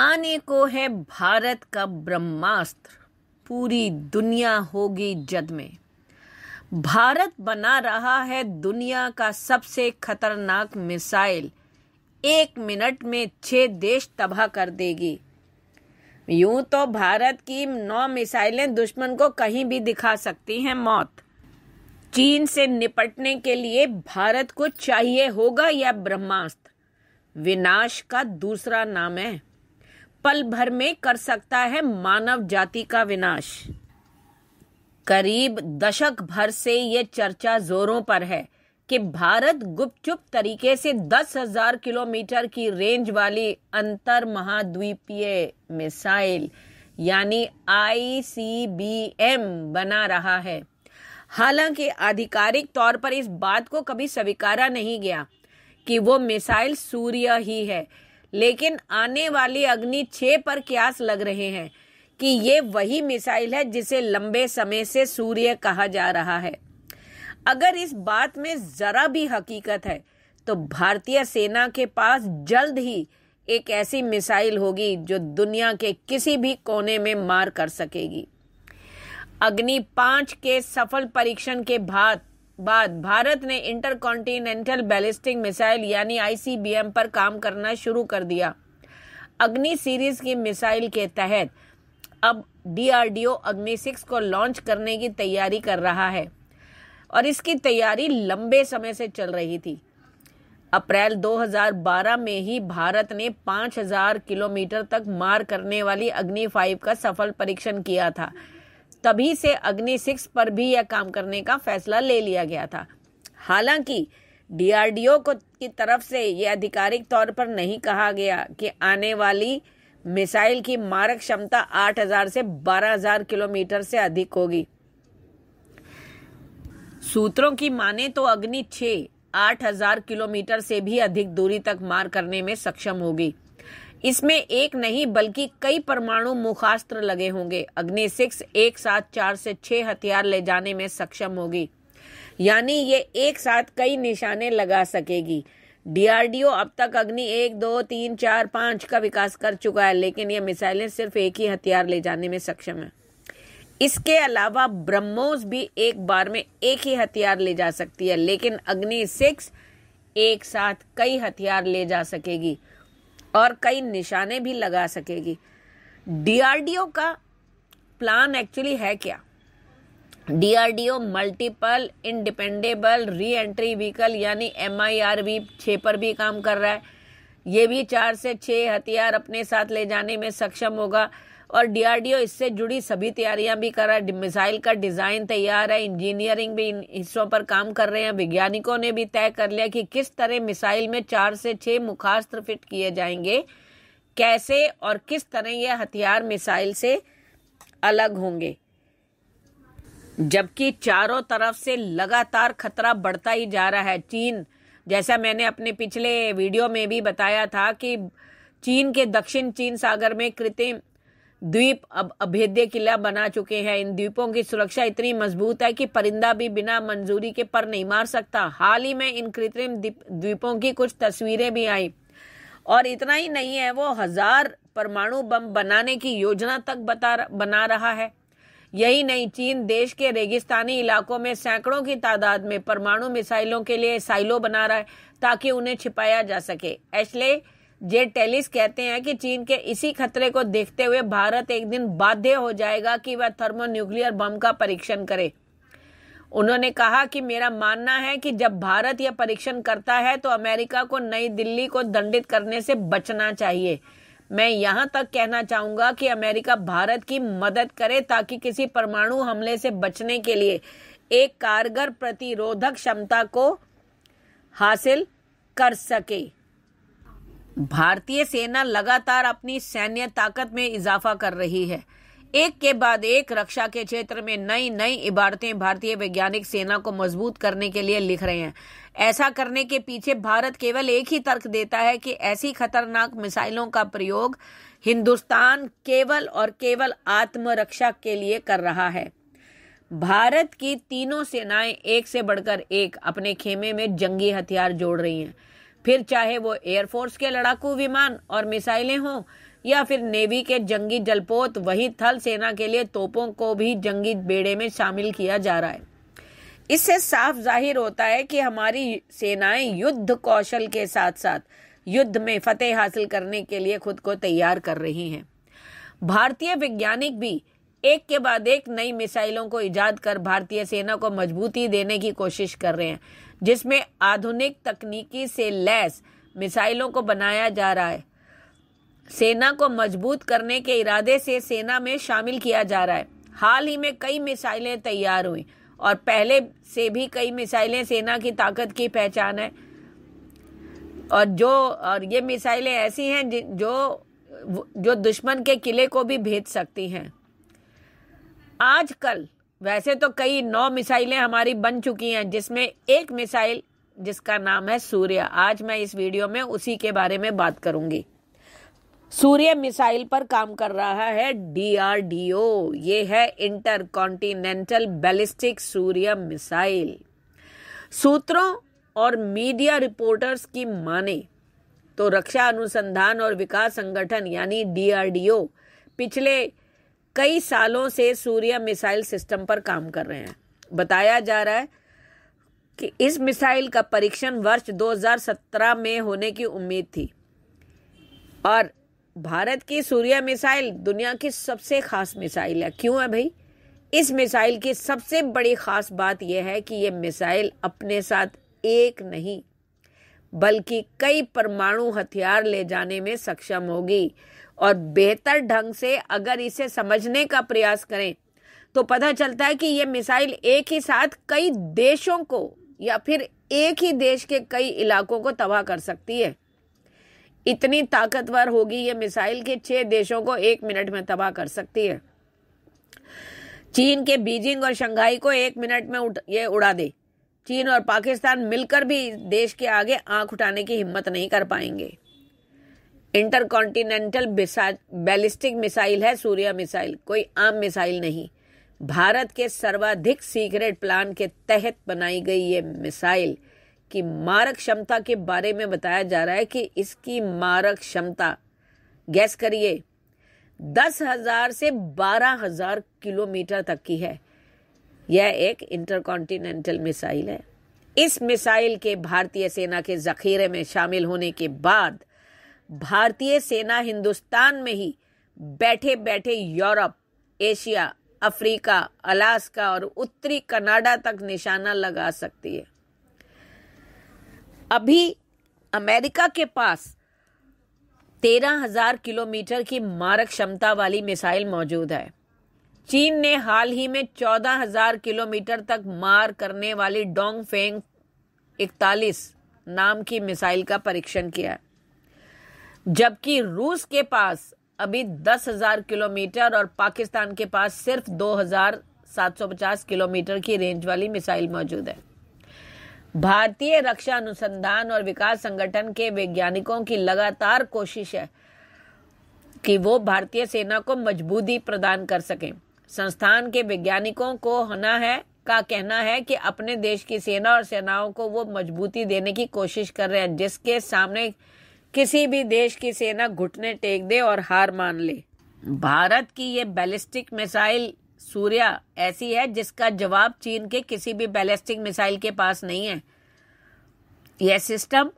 आने को है भारत का ब्रह्मास्त्र पूरी दुनिया होगी जद में भारत बना रहा है दुनिया का सबसे खतरनाक मिसाइल एक मिनट में छह देश तबाह कर देगी यूं तो भारत की नौ मिसाइलें दुश्मन को कहीं भी दिखा सकती हैं मौत चीन से निपटने के लिए भारत को चाहिए होगा यह ब्रह्मास्त्र विनाश का दूसरा नाम है पल भर में कर सकता है मानव जाति का विनाश करीब दशक भर से ये चर्चा जोरों पर है कि भारत गुपचुप तरीके से दस हजार किलोमीटर की रेंज वाली अंतर महाद्वीपीय मिसाइल यानी आईसीबीएम बना रहा है हालांकि आधिकारिक तौर पर इस बात को कभी स्वीकारा नहीं गया कि वो मिसाइल सूर्य ही है लेकिन आने वाली अग्नि छे पर क्यास लग रहे हैं कि ये वही मिसाइल है जिसे लंबे समय से सूर्य कहा जा रहा है अगर इस बात में जरा भी हकीकत है तो भारतीय सेना के पास जल्द ही एक ऐसी मिसाइल होगी जो दुनिया के किसी भी कोने में मार कर सकेगी अग्नि पांच के सफल परीक्षण के बाद बाद भारत ने इंटर कॉन्टिनेंटल बैलिस्टिक मिसाइल यानी आईसीबीएम पर काम करना शुरू कर दिया अग्नि सीरीज की मिसाइल के तहत अब डीआरडीओ अग्नि सिक्स को लॉन्च करने की तैयारी कर रहा है और इसकी तैयारी लंबे समय से चल रही थी अप्रैल 2012 में ही भारत ने 5000 किलोमीटर तक मार करने वाली अग्नि फाइव का सफल परीक्षण किया था तभी से अग्नि सिक्स पर भी यह काम करने का फैसला ले लिया गया था हालांकि डीआरडीओ को की तरफ से यह आधिकारिक तौर पर नहीं कहा गया कि आने वाली मिसाइल की मारक क्षमता 8000 से 12000 किलोमीटर से अधिक होगी सूत्रों की माने तो अग्नि 6 8000 किलोमीटर से भी अधिक दूरी तक मार करने में सक्षम होगी इसमें एक नहीं बल्कि कई परमाणु मुखास्त्र लगे होंगे अग्नि सिक्स एक साथ चार से छह हथियार ले जाने में सक्षम होगी यानी ये एक साथ कई निशाने लगा सकेगी डीआरडीओ अब तक अग्नि एक दो तीन चार पांच का विकास कर चुका है लेकिन ये मिसाइलें सिर्फ एक ही हथियार ले जाने में सक्षम है इसके अलावा ब्रह्मोस भी एक बार में एक ही हथियार ले जा सकती है लेकिन अग्नि सिक्स एक साथ कई हथियार ले जा सकेगी और कई निशाने भी लगा सकेगी डीआरडीओ का प्लान एक्चुअली है क्या DRDO multiple independable reentry vehicle यानी एम आई आर वी छे पर भी काम कर रहा है ये भी चार से छह हथियार अपने साथ ले जाने में सक्षम होगा और डीआरडीओ इससे जुड़ी सभी तैयारियां भी कर रहा है मिसाइल का डिजाइन तैयार है इंजीनियरिंग भी इन हिस्सों पर काम कर रहे हैं वैज्ञानिकों ने भी तय कर लिया कि किस तरह मिसाइल में चार से छह मुखास्त्र फिट किए जाएंगे कैसे और किस तरह यह हथियार मिसाइल से अलग होंगे जबकि चारों तरफ से लगातार खतरा बढ़ता ही जा रहा है चीन जैसा मैंने अपने पिछले वीडियो में भी बताया था कि चीन के दक्षिण चीन सागर में कृत्रिम द्वीप अब अभेद्य किला बना चुके हैं इन द्वीपों की सुरक्षा इतनी मजबूत है कि परिंदा भी बिना मंजूरी के पर नहीं मार सकता हाल ही में इन कृत्रिम द्वीपों की कुछ तस्वीरें भी आई और इतना ही नहीं है वो हजार परमाणु बम बनाने की योजना तक बता बना रहा है यही नहीं चीन देश के रेगिस्तानी इलाकों में सैकड़ों की तादाद में परमाणु मिसाइलों के लिए साइलो बना रहा है ताकि उन्हें छिपाया जा सके एशले जे टेलिस कहते हैं कि चीन के इसी खतरे को देखते हुए भारत एक दिन बाध्य हो जाएगा कि वह थर्मोन्यूक्लियर बम का परीक्षण करे उन्होंने कहा कि मेरा मानना है कि जब भारत यह परीक्षण करता है तो अमेरिका को नई दिल्ली को दंडित करने से बचना चाहिए मैं यहां तक कहना चाहूंगा कि अमेरिका भारत की मदद करे ताकि किसी परमाणु हमले से बचने के लिए एक कारगर प्रतिरोधक क्षमता को हासिल कर सके भारतीय सेना लगातार अपनी सैन्य ताकत में इजाफा कर रही है एक के बाद एक रक्षा के क्षेत्र में नई नई इबारतें भारतीय वैज्ञानिक सेना को मजबूत करने के लिए लिख रहे हैं ऐसा करने के पीछे भारत केवल एक ही तर्क देता है कि ऐसी खतरनाक मिसाइलों का प्रयोग हिंदुस्तान केवल और केवल आत्मरक्षा के लिए कर रहा है भारत की तीनों सेनाएं एक से बढ़कर एक अपने खेमे में जंगी हथियार जोड़ रही हैं फिर चाहे वो एयरफोर्स के लड़ाकू विमान और मिसाइलें हों या फिर नेवी के जंगी जलपोत वही थल सेना के लिए तोपों को भी जंगी बेड़े में शामिल किया जा रहा है इससे साफ जाहिर होता है कि हमारी सेनाएं युद्ध कौशल के साथ साथ युद्ध में फतेह हासिल करने के लिए खुद को तैयार कर रही हैं भारतीय वैज्ञानिक भी एक के बाद एक नई मिसाइलों को ईजाद कर भारतीय सेना को मजबूती देने की कोशिश कर रहे हैं जिसमें आधुनिक तकनीकी से लैस मिसाइलों को बनाया जा रहा है सेना को मजबूत करने के इरादे से सेना में शामिल किया जा रहा है हाल ही में कई मिसाइलें तैयार हुई और पहले से भी कई मिसाइलें सेना की ताकत की पहचान है और जो और ये मिसाइलें ऐसी हैं जो जो दुश्मन के किले को भी भेज सकती हैं आजकल वैसे तो कई नौ मिसाइलें हमारी बन चुकी हैं जिसमें एक मिसाइल जिसका नाम है सूर्य आज मैं इस वीडियो में उसी के बारे में बात करूंगी सूर्य मिसाइल पर काम कर रहा है डीआरडीओ ये है intercontinental ballistic Surya missile सूत्रों और मीडिया रिपोर्टर्स की माने तो रक्षा अनुसंधान और विकास संगठन यानी डीआरडीओ पिछले कई सालों से सूर्य मिसाइल सिस्टम पर काम कर रहे हैं बताया जा रहा है कि इस मिसाइल का परीक्षण वर्ष 2017 में होने की उम्मीद थी और भारत की सूर्य मिसाइल दुनिया की सबसे खास मिसाइल है क्यों है भाई इस मिसाइल की सबसे बड़ी खास बात यह है कि यह मिसाइल अपने साथ एक नहीं बल्कि कई परमाणु हथियार ले जाने में सक्षम होगी और बेहतर ढंग से अगर इसे समझने का प्रयास करें तो पता चलता है कि ये मिसाइल एक ही साथ कई देशों को या फिर एक ही देश के कई इलाकों को तबाह कर सकती है इतनी ताकतवर होगी ये मिसाइल के छह देशों को एक मिनट में तबाह कर सकती है चीन के बीजिंग और शंघाई को एक मिनट में उठ, ये उड़ा दे चीन और पाकिस्तान मिलकर भी देश के आगे आंख उठाने की हिम्मत नहीं कर पाएंगे इंटरकॉन्टिनेंटल बैलिस्टिक मिसाइल है सूर्या मिसाइल कोई आम मिसाइल नहीं भारत के सर्वाधिक सीक्रेट प्लान के तहत बनाई गई ये मिसाइल की मारक क्षमता के बारे में बताया जा रहा है कि इसकी मारक क्षमता गैस करिए दस हजार से बारह हजार किलोमीटर तक की है यह एक इंटरकॉन्टिनेंटल मिसाइल है इस मिसाइल के भारतीय सेना के जखीरे में शामिल होने के बाद भारतीय सेना हिंदुस्तान में ही बैठे बैठे यूरोप एशिया अफ्रीका अलास्का और उत्तरी कनाडा तक निशाना लगा सकती है अभी अमेरिका के पास तेरह हजार किलोमीटर की मारक क्षमता वाली मिसाइल मौजूद है चीन ने हाल ही में चौदह हजार किलोमीटर तक मार करने वाली डोंग फेंग इकतालीस नाम की मिसाइल का परीक्षण किया है जबकि रूस के पास अभी दस हजार किलोमीटर और पाकिस्तान के पास सिर्फ दो हजार सात सौ पचास किलोमीटर की रेंज वाली मिसाइल मौजूद है भारतीय रक्षा अनुसंधान और विकास संगठन के वैज्ञानिकों की लगातार कोशिश है कि वो भारतीय सेना को मजबूती प्रदान कर सकें संस्थान के वैज्ञानिकों को होना है का कहना है कि अपने देश की सेना और सेनाओं को वो मजबूती देने की कोशिश कर रहे हैं जिसके सामने किसी भी देश की सेना घुटने टेक दे और हार मान ले भारत की ये बैलिस्टिक मिसाइल सूर्या ऐसी है जिसका जवाब चीन के किसी भी बैलिस्टिक मिसाइल के पास नहीं है यह सिस्टम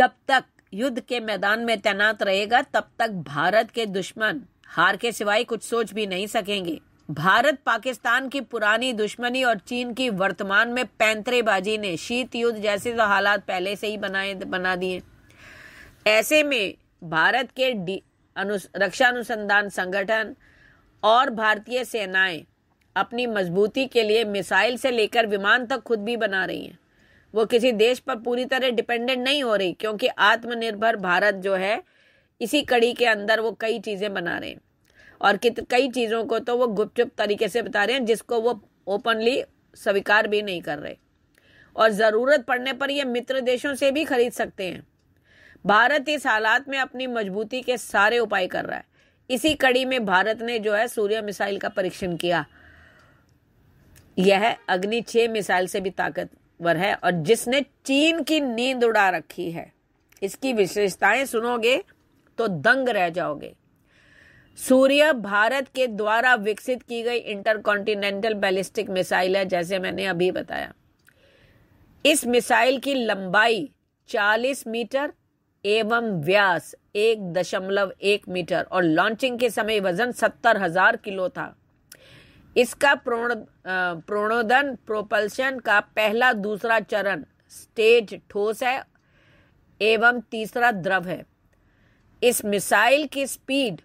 जब तक युद्ध के मैदान में तैनात रहेगा तब तक भारत के दुश्मन हार के सिवाय कुछ सोच भी नहीं सकेंगे भारत पाकिस्तान की पुरानी दुश्मनी और चीन की वर्तमान में पैंतरेबाजी ने शीत युद्ध जैसे तो हालात पहले से ही बनाए बना दिए ऐसे में भारत के अनु, रक्षा अनुसंधान संगठन और भारतीय सेनाएं अपनी मजबूती के लिए मिसाइल से लेकर विमान तक खुद भी बना रही हैं वो किसी देश पर पूरी तरह डिपेंडेंट नहीं हो रही क्योंकि आत्मनिर्भर भारत जो है इसी कड़ी के अंदर वो कई चीज़ें बना रहे हैं और कई चीज़ों को तो वो गुपचुप तरीके से बता रहे हैं जिसको वो ओपनली स्वीकार भी नहीं कर रहे और ज़रूरत पड़ने पर ये मित्र देशों से भी खरीद सकते हैं भारत इस हालात में अपनी मजबूती के सारे उपाय कर रहा है इसी कड़ी में भारत ने जो है सूर्य मिसाइल का परीक्षण किया यह अग्नि छह मिसाइल से भी ताकतवर है और जिसने चीन की नींद उड़ा रखी है इसकी विशेषताएं सुनोगे तो दंग रह जाओगे सूर्य भारत के द्वारा विकसित की गई इंटरकॉन्टिनेंटल बैलिस्टिक मिसाइल है जैसे मैंने अभी बताया इस मिसाइल की लंबाई 40 मीटर एवं व्यास एक दशमलव एक मीटर और लॉन्चिंग के समय वजन सत्तर हजार किलो था इसका प्रोणोदन प्रोपल्शन का पहला दूसरा चरण स्टेज ठोस है एवं तीसरा द्रव है इस मिसाइल की स्पीड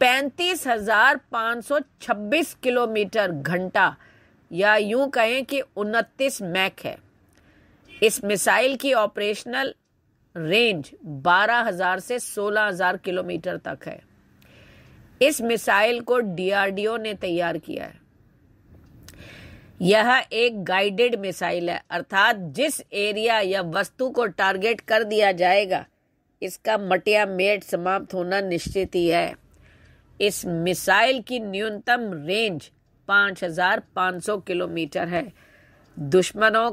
पैंतीस हजार पांच सौ छब्बीस किलोमीटर घंटा या यूं कहें कि उनतीस मैक है इस मिसाइल की ऑपरेशनल रेंज 12,000 से 16,000 किलोमीटर तक है इस मिसाइल को डीआरडीओ ने तैयार किया है यह एक गाइडेड मिसाइल है अर्थात जिस एरिया या वस्तु को टारगेट कर दिया जाएगा इसका मटिया मेट समाप्त होना निश्चित ही है इस मिसाइल की न्यूनतम रेंज 5,500 किलोमीटर है दुश्मनों